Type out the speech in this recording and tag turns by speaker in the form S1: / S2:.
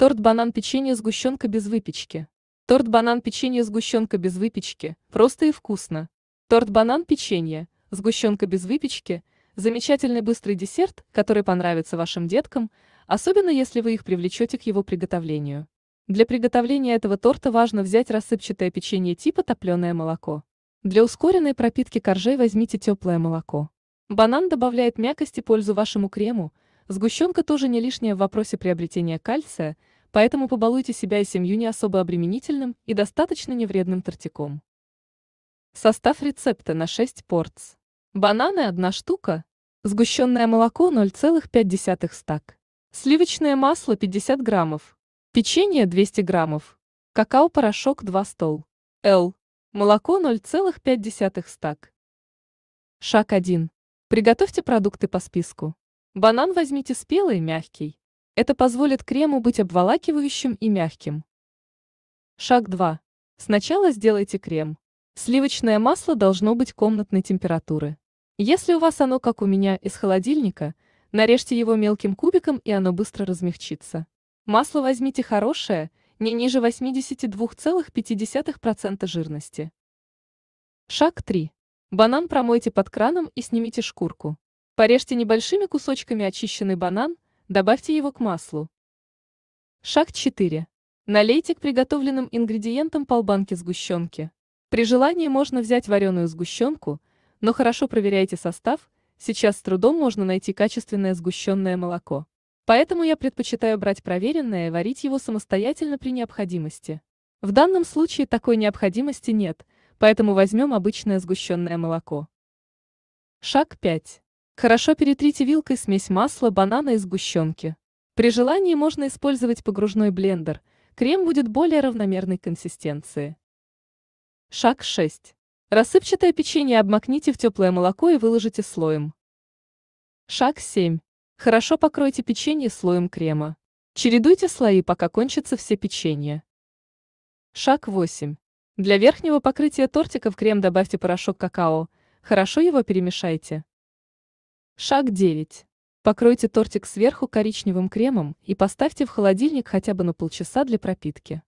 S1: Торт банан печенье сгущенка без выпечки. Торт банан печенье сгущенка без выпечки. Просто и вкусно. Торт банан печенье, сгущенка без выпечки – замечательный быстрый десерт, который понравится вашим деткам, особенно если вы их привлечете к его приготовлению. Для приготовления этого торта важно взять рассыпчатое печенье типа топленое молоко. Для ускоренной пропитки коржей возьмите теплое молоко. Банан добавляет мякости пользу вашему крему – Сгущенка тоже не лишняя в вопросе приобретения кальция, поэтому побалуйте себя и семью не особо обременительным и достаточно невредным тортиком. Состав рецепта на 6 порц. Бананы – 1 штука, сгущенное молоко – 0,5 стак, сливочное масло – 50 граммов, печенье – 200 граммов, какао-порошок – 2 стол, Л, молоко – 0,5 стак. Шаг 1. Приготовьте продукты по списку. Банан возьмите спелый, мягкий. Это позволит крему быть обволакивающим и мягким. Шаг 2. Сначала сделайте крем. Сливочное масло должно быть комнатной температуры. Если у вас оно, как у меня, из холодильника, нарежьте его мелким кубиком и оно быстро размягчится. Масло возьмите хорошее, не ниже 82,5% жирности. Шаг 3. Банан промойте под краном и снимите шкурку. Порежьте небольшими кусочками очищенный банан, добавьте его к маслу. Шаг 4. Налейте к приготовленным ингредиентам полбанки сгущенки. При желании можно взять вареную сгущенку, но хорошо проверяйте состав, сейчас с трудом можно найти качественное сгущенное молоко. Поэтому я предпочитаю брать проверенное и варить его самостоятельно при необходимости. В данном случае такой необходимости нет, поэтому возьмем обычное сгущенное молоко. Шаг 5. Хорошо перетрите вилкой смесь масла, банана и сгущенки. При желании можно использовать погружной блендер, крем будет более равномерной консистенции. Шаг 6. Рассыпчатое печенье обмакните в теплое молоко и выложите слоем. Шаг 7. Хорошо покройте печенье слоем крема. Чередуйте слои, пока кончатся все печенья. Шаг 8. Для верхнего покрытия тортиков крем добавьте порошок какао, хорошо его перемешайте. Шаг 9. Покройте тортик сверху коричневым кремом и поставьте в холодильник хотя бы на полчаса для пропитки.